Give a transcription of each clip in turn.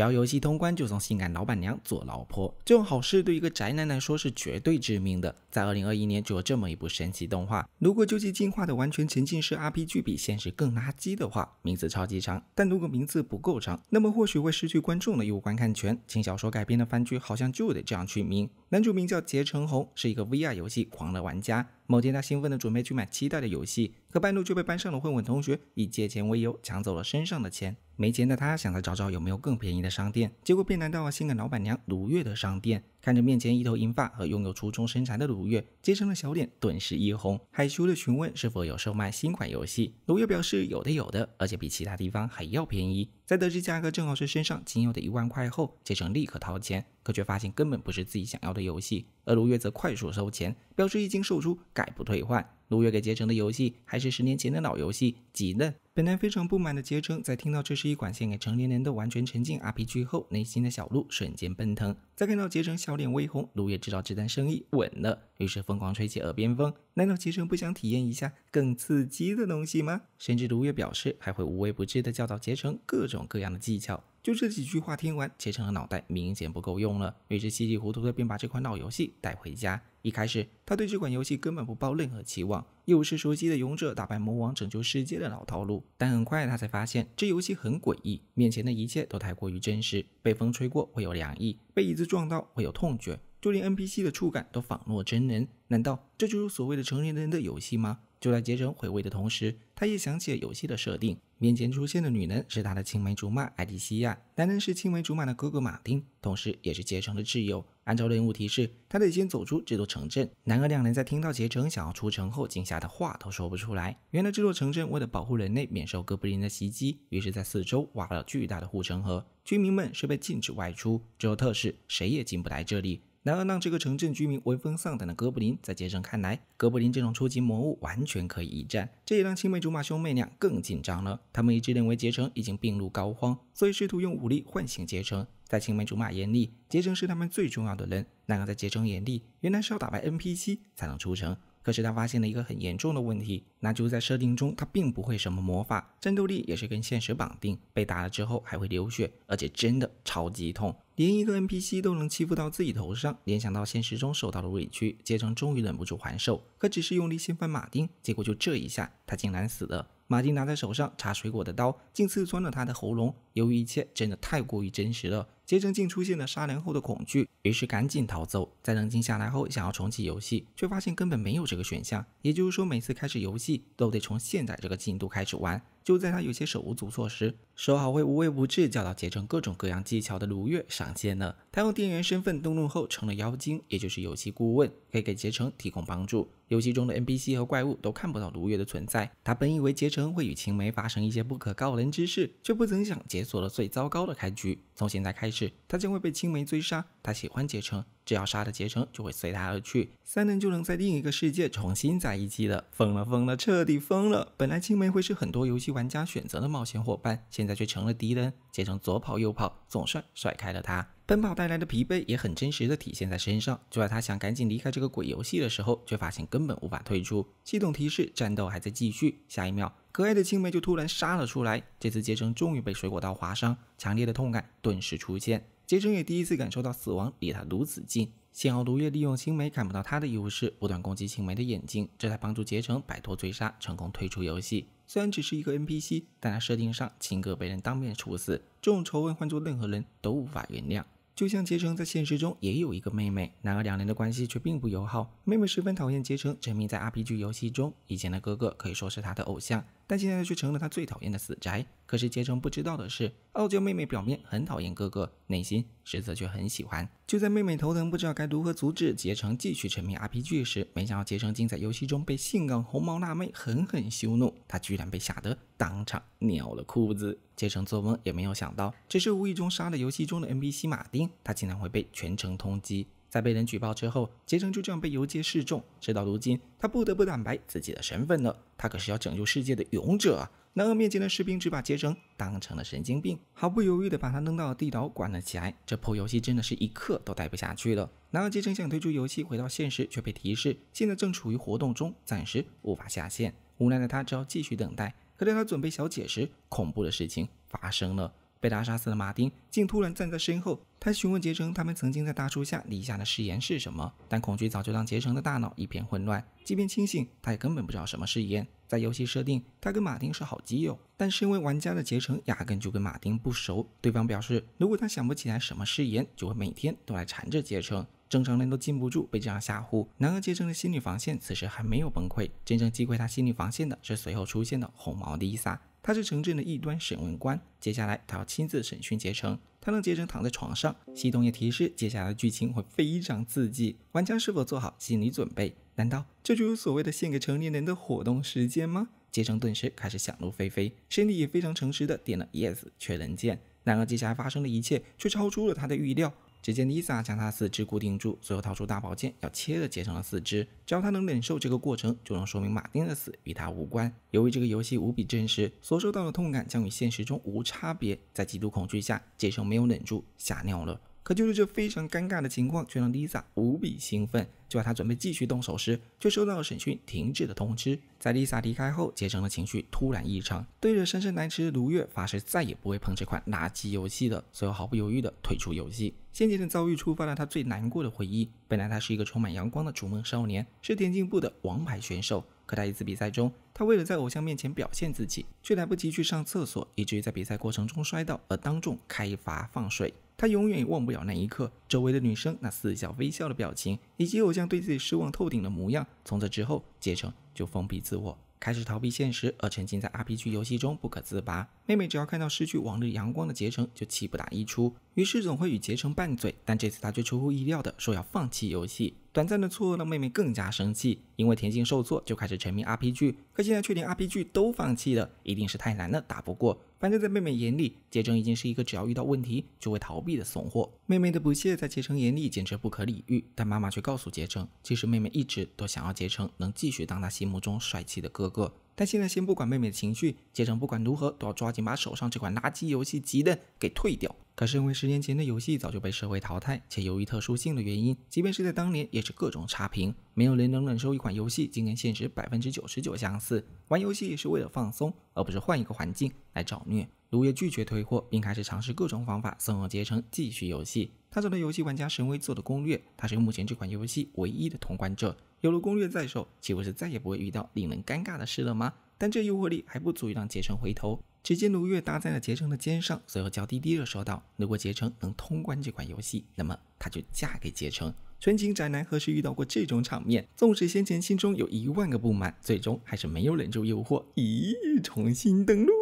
只要游戏通关，就送性感老板娘做老婆，这种好事对一个宅男来说是绝对致命的。在二零二一年就有这么一部神奇动画，如果究极进化的完全沉浸式 RPG 比现实更垃圾的话，名字超级长；但如果名字不够长，那么或许会失去观众的义务观看权。轻小说改编的番剧好像就得这样取名，男主名叫结城红，是一个 VR 游戏狂热玩家。某天，他兴奋地准备去买期待的游戏，可半路却被班上的混混同学以借钱为由抢走了身上的钱。没钱的他想再找找有没有更便宜的商店，结果便来到了性感老板娘卢月的商店。看着面前一头银发和拥有初中身材的卢月，杰成的小脸顿时一红，害羞的询问是否有售卖新款游戏。卢月表示有的有的，而且比其他地方还要便宜。在得知价格正好是身上仅有的一万块后，杰成立刻掏钱，可却发现根本不是自己想要的游戏。而卢月则快速收钱，表示一经售出概不退换。卢月给杰成的游戏还是十年前的老游戏，几嫩。本来非常不满的杰成，在听到这是一款献给成年人的完全沉浸 RPG 后，内心的小鹿瞬间奔腾。在看到杰成小脸微红，如月知道这单生意稳了，于是疯狂吹起耳边风。难道杰成不想体验一下更刺激的东西吗？甚至如月表示还会无微不至的教导杰成各种各样的技巧。就这几句话听完，杰成的脑袋明显不够用了，于是稀里糊涂的便把这款老游戏带回家。一开始，他对这款游戏根本不抱任何期望，又是熟悉的勇者打败魔王拯救世界的老套路。但很快他才发现，这游戏很诡异，面前的一切都太过于真实，被风吹过会有凉意，被椅子撞到会有痛觉，就连 NPC 的触感都仿若真人。难道这就是所谓的成年人的游戏吗？就在杰城回味的同时，他也想起了游戏的设定。面前出现的女人是他的青梅竹马艾迪西亚，男人是青梅竹马的哥哥马丁，同时也是杰城的挚友。按照任务提示，他得先走出这座城镇。然而，两人在听到杰城想要出城后，惊吓的话都说不出来。原来，这座城镇为了保护人类免受哥布林的袭击，于是在四周挖了巨大的护城河，居民们是被禁止外出，只有特使谁也进不来这里。然而，让这个城镇居民闻风丧胆的哥布林，在杰森看来，哥布林这种初级魔物完全可以一战。这也让青梅竹马兄妹俩更紧张了。他们一致认为杰成已经病入膏肓，所以试图用武力唤醒杰成。在青梅竹马眼里，杰森是他们最重要的人。然而，在杰森眼里，原来是要打败 NPC 才能出城。可是他发现了一个很严重的问题，那就在设定中，他并不会什么魔法，战斗力也是跟现实绑定，被打了之后还会流血，而且真的超级痛。连一个 NPC 都能欺负到自己头上，联想到现实中受到的委屈，杰城终于忍不住还手。可只是用力掀翻马丁，结果就这一下，他竟然死了。马丁拿在手上插水果的刀，竟刺穿了他的喉咙。由于一切真的太过于真实了，杰成竟出现了杀人后的恐惧，于是赶紧逃走。在冷静下来后，想要重启游戏，却发现根本没有这个选项。也就是说，每次开始游戏都得从现在这个进度开始玩。就在他有些手无足措时，手好会无微不至教导杰成各种各样技巧的卢月上线了。他用店员身份登录后成了妖精，也就是游戏顾问，可以给杰成提供帮助。游戏中的 NPC 和怪物都看不到卢月的存在。他本以为杰成会与青梅发生一些不可告人之事，却不曾想结。做了最糟糕的开局。从现在开始，他将会被青梅追杀。他喜欢结成，只要杀了结成，就会随他而去，三人就能在另一个世界重新在一起了。疯了疯了，彻底疯了！本来青梅会是很多游戏玩家选择的冒险伙伴，现在却成了敌人。结成左跑右跑，总算甩开了他。奔跑带来的疲惫也很真实的体现在身上。就在他想赶紧离开这个鬼游戏的时候，却发现根本无法退出。系统提示：战斗还在继续。下一秒，可爱的青梅就突然杀了出来。这次杰成终于被水果刀划伤。强烈的痛感顿时出现，杰成也第一次感受到死亡离他如此近。幸好卢月利用青梅看不到他的优势，不断攻击青梅的眼睛，这才帮助杰成摆脱追杀，成功退出游戏。虽然只是一个 NPC，但他设定上，亲哥被人当面处死，这种仇恨换做任何人都无法原谅。就像杰成在现实中也有一个妹妹，然而两人的关系却并不友好，妹妹十分讨厌杰成。沉迷在 RPG 游戏中，以前的哥哥可以说是他的偶像。但现在却成了他最讨厌的死宅。可是杰成不知道的是，傲娇妹妹表面很讨厌哥哥，内心实则却很喜欢。就在妹妹头疼不知道该如何阻止杰成继续沉迷 RPG 时，没想到杰成竟在游戏中被性感红毛辣妹狠狠羞怒，他居然被吓得当场尿了裤子。杰成做梦也没有想到，只是无意中杀了游戏中的 NPC 马丁，他竟然会被全城通缉。在被人举报之后，杰森就这样被游街示众。直到如今，他不得不坦白自己的身份了。他可是要拯救世界的勇者啊！然而面前的士兵只把杰森当成了神经病，毫不犹豫的把他扔到了地牢关了起来。这破游戏真的是一刻都待不下去了。然而杰成想退出游戏，回到现实，却被提示现在正处于活动中，暂时无法下线。无奈的他只好继续等待。可在他准备小解时，恐怖的事情发生了。被他杀死的马丁竟突然站在身后。他询问杰成，他们曾经在大树下立下的誓言是什么？但恐惧早就让杰成的大脑一片混乱，即便清醒，他也根本不知道什么誓言。在游戏设定，他跟马丁是好基友，但身为玩家的杰成压根就跟马丁不熟。对方表示，如果他想不起来什么誓言，就会每天都来缠着杰成。正常人都禁不住被这样吓唬，然而杰城的心理防线此时还没有崩溃。真正击溃他心理防线的是随后出现的红毛丽萨，他是城镇的异端审问官。接下来他要亲自审讯杰城，他让杰城躺在床上，系统也提示接下来的剧情会非常刺激，玩家是否做好心理准备？难道这就是所谓的献给成年人的活动时间吗？杰城顿时开始想入非非，身体也非常诚实的点了 yes，确认键。然而接下来发生的一切却超出了他的预料。只见丽萨将他四肢固定住，随后掏出大宝剑，要切了杰成的四肢。只要他能忍受这个过程，就能说明马丁的死与他无关。由于这个游戏无比真实，所受到的痛感将与现实中无差别。在极度恐惧下，杰城没有忍住，吓尿了。可就是这非常尴尬的情况，却让 Lisa 无比兴奋。就在她准备继续动手时，却收到了审讯停止的通知。在 Lisa 离开后，杰森的情绪突然异常，对着姗姗来迟的如月发誓再也不会碰这款垃圾游戏了，随后毫不犹豫的退出游戏。先前的遭遇触发了他最难过的回忆。本来他是一个充满阳光的逐梦少年，是田径部的王牌选手。可在一次比赛中，他为了在偶像面前表现自己，却来不及去上厕所，以至于在比赛过程中摔倒，而当众开罚放水。他永远也忘不了那一刻，周围的女生那似笑非笑的表情，以及偶像对自己失望透顶的模样。从此之后，杰成就封闭自我，开始逃避现实，而沉浸在 RPG 游戏中不可自拔。妹妹只要看到失去往日阳光的杰成，就气不打一处。于是总会与结成拌嘴，但这次他却出乎意料的说要放弃游戏。短暂的错愕让妹妹更加生气，因为甜心受挫就开始沉迷 RPG，可现在却连 RPG 都放弃了，一定是太难了，打不过。反正，在妹妹眼里，杰成已经是一个只要遇到问题就会逃避的怂货。妹妹的不屑在杰成眼里简直不可理喻，但妈妈却告诉杰成，其实妹妹一直都想要杰成能继续当她心目中帅气的哥哥。但现在先不管妹妹的情绪，杰成不管如何都要抓紧把手上这款垃圾游戏急的给退掉。可是因为十年前的游戏早就被社会淘汰，且由于特殊性的原因，即便是在当年也是各种差评，没有人能忍受一款游戏竟跟现实百分之九十九相似。玩游戏也是为了放松，而不是换一个环境来找虐。卢月拒绝退货，并开始尝试各种方法怂恿杰成继续游戏。他找到游戏玩家神威做的攻略，他是目前这款游戏唯一的通关者。有了攻略在手，岂不是再也不会遇到令人尴尬的事了吗？但这诱惑力还不足以让杰成回头。只见卢月搭在了杰成的肩上，随后娇滴滴的说道：“如果杰成能通关这款游戏，那么他就嫁给杰成。”纯情宅男何时遇到过这种场面？纵使先前心中有一万个不满，最终还是没有忍住诱惑，咦，重新登录。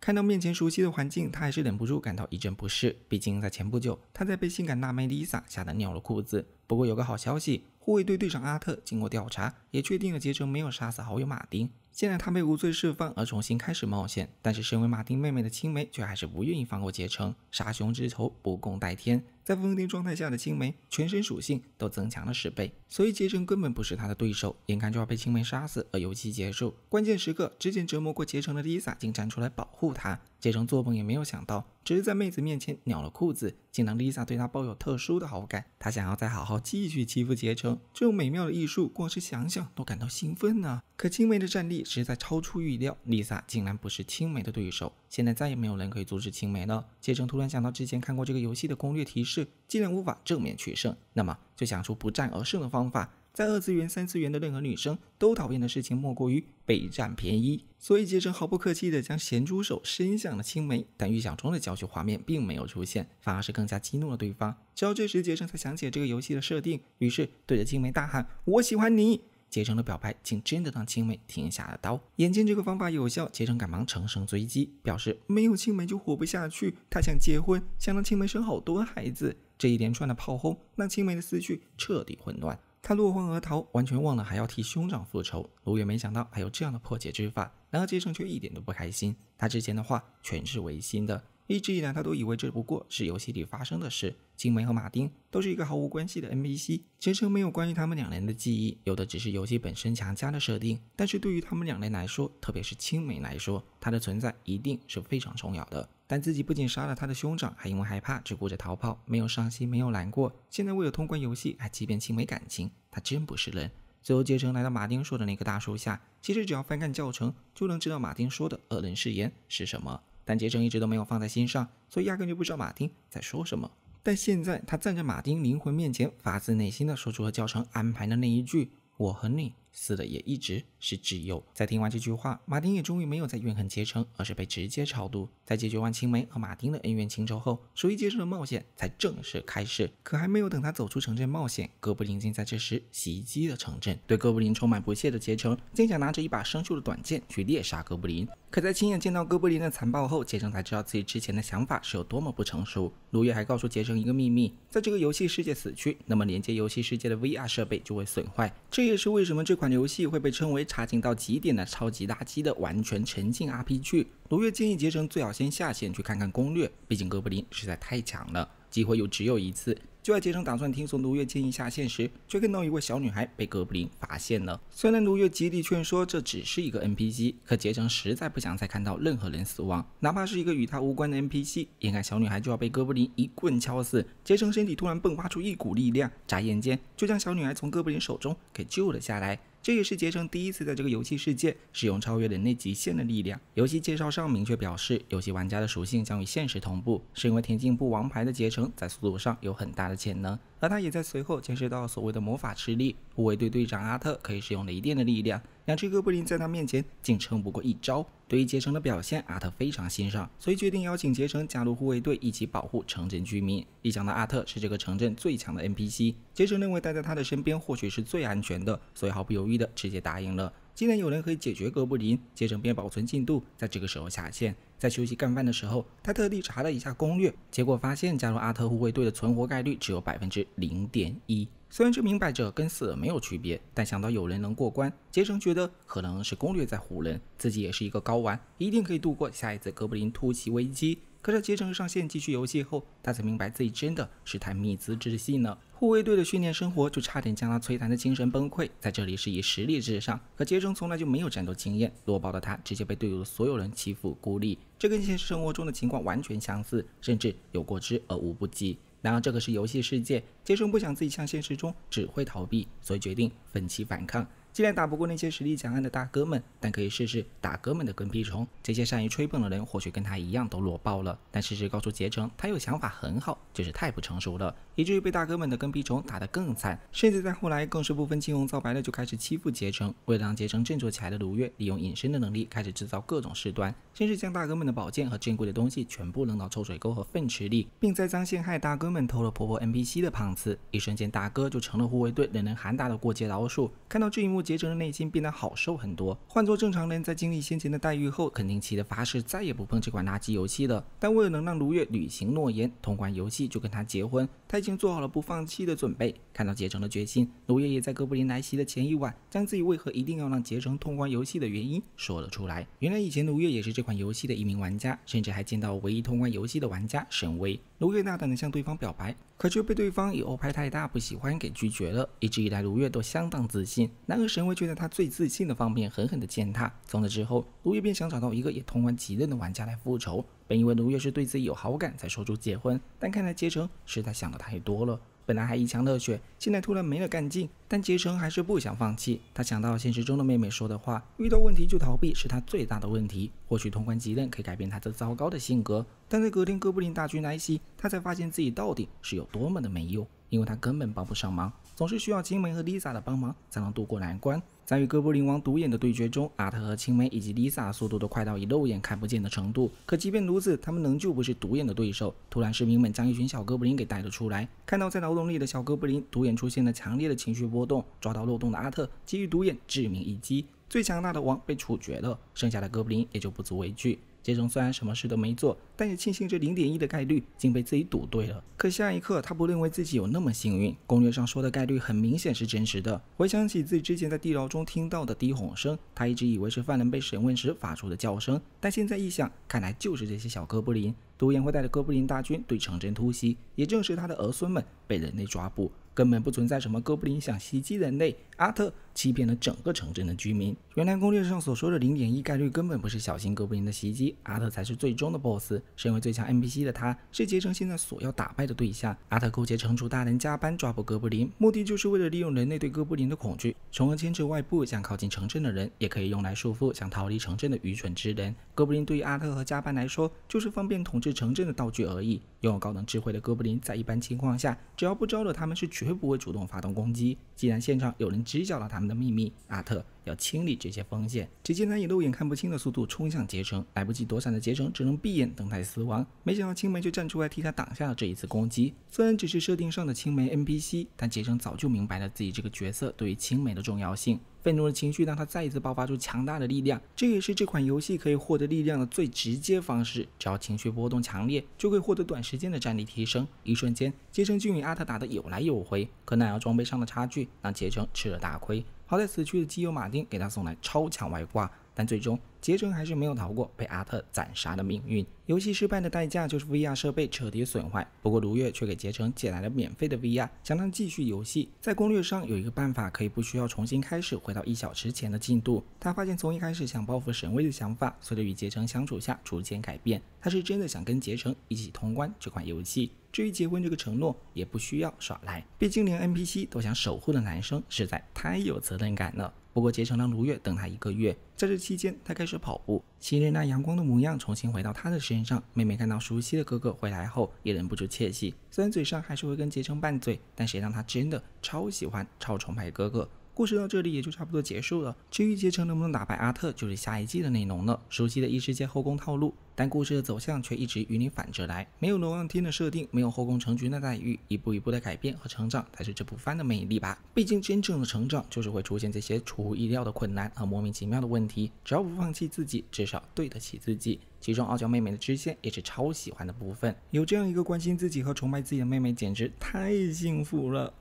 看到面前熟悉的环境，他还是忍不住感到一阵不适。毕竟在前不久，他在被性感辣妹 Lisa 吓得尿了裤子。不过有个好消息，护卫队队长阿特经过调查，也确定了杰城没有杀死好友马丁。现在他被无罪释放，而重新开始冒险。但是，身为马丁妹妹的青梅却还是不愿意放过杰城，杀兄之仇不共戴天。在封癫状态下的青梅，全身属性都增强了十倍，所以杰城根本不是他的对手。眼看就要被青梅杀死，而游戏结束。关键时刻，之前折磨过杰城的丽萨竟站出来保护他。杰城做梦也没有想到，只是在妹子面前尿了裤子，竟 i 丽萨对他抱有特殊的好感。他想要再好好。继续欺负结成。这种美妙的艺术，光是想想都感到兴奋呢。可青梅的战力实在超出预料，丽萨竟然不是青梅的对手。现在再也没有人可以阻止青梅了。结成突然想到之前看过这个游戏的攻略提示，既然无法正面取胜，那么就想出不战而胜的方法。在二次元、三次元的任何女生都讨厌的事情，莫过于被占便宜。所以杰生毫不客气的将咸猪手伸向了青梅，但预想中的教学画面并没有出现，反而是更加激怒了对方。直到这时，杰生才想起这个游戏的设定，于是对着青梅大喊：“我喜欢你！”杰生的表白竟真的让青梅停下了刀。眼见这个方法有效，杰生赶忙乘胜追击，表示没有青梅就活不下去，他想结婚，想让青梅生好多孩子。这一连串的炮轰让青梅的思绪彻底混乱。他落荒而逃，完全忘了还要替兄长复仇。卢远没想到还有这样的破解之法，然而杰生却一点都不开心。他之前的话全是违心的。一直以来，他都以为这不过是游戏里发生的事。青梅和马丁都是一个毫无关系的 NPC，杰城没有关于他们两人的记忆，有的只是游戏本身强加的设定。但是对于他们两人来说，特别是青梅来说，他的存在一定是非常重要的。但自己不仅杀了他的兄长，还因为害怕只顾着逃跑，没有伤心，没有难过。现在为了通关游戏，还欺骗青梅感情，他真不是人。最后，杰成来到马丁说的那个大树下。其实，只要翻看教程，就能知道马丁说的恶人誓言是什么。但杰森一直都没有放在心上，所以压根就不知道马丁在说什么。但现在他站在马丁灵魂面前，发自内心的说出了教程安排的那一句：“我和你。”死的也一直是挚友。在听完这句话，马丁也终于没有再怨恨杰城，而是被直接超度。在解决完青梅和马丁的恩怨情仇后，属于杰成的冒险才正式开始。可还没有等他走出城镇，冒险哥布林竟在这时袭击了城镇。对哥布林充满不屑的杰城，竟想拿着一把生锈的短剑去猎杀哥布林。可在亲眼见到哥布林的残暴后，杰城才知道自己之前的想法是有多么不成熟。卢月还告诉杰城一个秘密：在这个游戏世界死去，那么连接游戏世界的 VR 设备就会损坏。这也是为什么这。这款游戏会被称为差劲到极点的超级垃圾的完全沉浸 RPG。卢月建议杰城最好先下线去看看攻略，毕竟哥布林实在太强了，机会又只有一次。就在杰城打算听从卢月建议下线时，却看到一位小女孩被哥布林发现了。虽然卢月极力劝说这只是一个 NPC，可杰城实在不想再看到任何人死亡，哪怕是一个与他无关的 NPC。眼看小女孩就要被哥布林一棍敲死，杰城身体突然迸发出一股力量，眨眼间就将小女孩从哥布林手中给救了下来。这也是杰成第一次在这个游戏世界使用超越人类极限的力量。游戏介绍上明确表示，游戏玩家的属性将与现实同步，是因为田径部王牌的杰成在速度上有很大的潜能。而他也在随后见识到所谓的魔法之力，护卫队队长阿特可以使用雷电的力量，两只哥布林在他面前竟撑不过一招。对于杰城的表现，阿特非常欣赏，所以决定邀请杰城加入护卫队，一起保护城镇居民。一想到阿特是这个城镇最强的 NPC，杰城认为待在他的身边或许是最安全的，所以毫不犹豫的直接答应了。既然有人可以解决哥布林，杰森便保存进度，在这个时候下线。在休息干饭的时候，他特地查了一下攻略，结果发现加入阿特护卫队的存活概率只有百分之零点一。虽然这明摆着跟死没有区别，但想到有人能过关，杰森觉得可能是攻略在唬人，自己也是一个高玩，一定可以度过下一次哥布林突袭危机。可是杰森上线继续游戏后，他才明白自己真的是太迷资自信了。护卫队的训练生活就差点将他摧残的精神崩溃。在这里是以实力至上，可杰森从来就没有战斗经验，落爆的他直接被队友的所有人欺负孤立。这跟现实生活中的情况完全相似，甚至有过之而无不及。然而这个是游戏世界，杰森不想自己像现实中只会逃避，所以决定奋起反抗。虽然打不过那些实力强悍的大哥们，但可以试试大哥们的跟屁虫。这些善于吹捧的人，或许跟他一样都弱爆了。但事实告诉杰成，他有想法很好，就是太不成熟了，以至于被大哥们的跟屁虫打得更惨。甚至在后来，更是不分青红皂白的就开始欺负杰成。为了让杰成振作起来的卢月，利用隐身的能力开始制造各种事端，甚至将大哥们的宝剑和珍贵的东西全部扔到臭水沟和粪池里，并栽赃陷害大哥们偷了婆婆 NPC 的胖子。一瞬间，大哥就成了护卫队人人喊打的过街老鼠。看到这一幕。杰城的内心变得好受很多。换做正常人，在经历先前的待遇后，肯定气得发誓再也不碰这款垃圾游戏了。但为了能让如月履行诺言，通关游戏就跟他结婚。他已经做好了不放弃的准备。看到杰成的决心，卢月也在哥布林来袭的前一晚，将自己为何一定要让杰成通关游戏的原因说了出来。原来以前卢月也是这款游戏的一名玩家，甚至还见到唯一通关游戏的玩家沈威。卢月大胆的向对方表白，可却被对方以欧派太大不喜欢给拒绝了。一直以来，卢月都相当自信，然而沈威却在他最自信的方面狠狠的践踏。从此之后，如月便想找到一个也通关极刃的玩家来复仇。本以为如月是对自己有好感才说出结婚，但看来杰成实在想的太多了。本来还一腔热血，现在突然没了干劲。但杰成还是不想放弃。他想到现实中的妹妹说的话：遇到问题就逃避是他最大的问题。或许通关极刃可以改变他这糟糕的性格。但在隔天哥布林大军来袭，他才发现自己到底是有多么的没用，因为他根本帮不上忙。总是需要青梅和 Lisa 的帮忙才能渡过难关。在与哥布林王独眼的对决中，阿特和青梅以及 Lisa 速度都快到以肉眼看不见的程度。可即便如此，他们仍旧不是独眼的对手。突然，士兵们将一群小哥布林给带了出来。看到在牢笼里的小哥布林，独眼出现了强烈的情绪波动。抓到漏洞的阿特给予独眼致命一击，最强大的王被处决了，剩下的哥布林也就不足为惧。杰总虽然什么事都没做，但也庆幸这零点一的概率竟被自己赌对了。可下一刻，他不认为自己有那么幸运。攻略上说的概率很明显是真实的。回想起自己之前在地牢中听到的低吼声，他一直以为是犯人被审问时发出的叫声，但现在一想，看来就是这些小哥布林。独眼会带着哥布林大军对城镇突袭，也正是他的儿孙们被人类抓捕。根本不存在什么哥布林想袭击人类，阿特欺骗了整个城镇的居民。原来攻略上所说的零点一概率根本不是小型哥布林的袭击，阿特才是最终的 BOSS。身为最强 NPC 的他，是杰城现在所要打败的对象。阿特勾结城主大人加班抓捕哥布林，目的就是为了利用人类对哥布林的恐惧，从而牵制外部想靠近城镇的人，也可以用来束缚想逃离城镇的愚蠢之人。哥布林对于阿特和加班来说，就是方便统治城镇的道具而已。拥有高能智慧的哥布林，在一般情况下，只要不招惹他们，是绝。绝不会主动发动攻击。既然现场有人知晓了他们的秘密，阿特要清理这些风险。只见他以肉眼看不清的速度冲向杰城，来不及躲闪的杰城只能闭眼等待死亡。没想到青梅就站出来替他挡下了这一次攻击。虽然只是设定上的青梅 NPC，但杰城早就明白了自己这个角色对于青梅的重要性。愤怒的情绪让他再一次爆发出强大的力量，这也是这款游戏可以获得力量的最直接方式。只要情绪波动强烈，就可以获得短时间的战力提升。一瞬间，杰森就与阿特打得有来有回，可奶油装备上的差距让杰森吃了大亏。好在死去的基友马丁给他送来超强外挂，但最终……杰成还是没有逃过被阿特斩杀的命运。游戏失败的代价就是 VR 设备彻底损坏。不过卢月却给杰成借来了免费的 VR，想让他继续游戏。在攻略上有一个办法，可以不需要重新开始，回到一小时前的进度。他发现从一开始想报复神威的想法，随着与杰成相处下逐渐改变。他是真的想跟杰成一起通关这款游戏。至于结婚这个承诺，也不需要耍赖。毕竟连 NPC 都想守护的男生，实在太有责任感了。不过，杰成让卢月等他一个月，在这期间，他开始跑步，昔日那阳光的模样重新回到他的身上。妹妹看到熟悉的哥哥回来后，也忍不住窃喜，虽然嘴上还是会跟杰成拌嘴，但谁让他真的超喜欢、超崇拜哥哥。故事到这里也就差不多结束了。至于杰成能不能打败阿特，就是下一季的内容了。熟悉的异世界后宫套路，但故事的走向却一直与你反着来。没有龙王天的设定，没有后宫成群的待遇，一步一步的改变和成长，才是这部番的魅力吧。毕竟真正的成长，就是会出现这些出乎意料的困难和莫名其妙的问题。只要不放弃自己，至少对得起自己。其中傲娇妹妹的支线也是超喜欢的部分。有这样一个关心自己和崇拜自己的妹妹，简直太幸福了。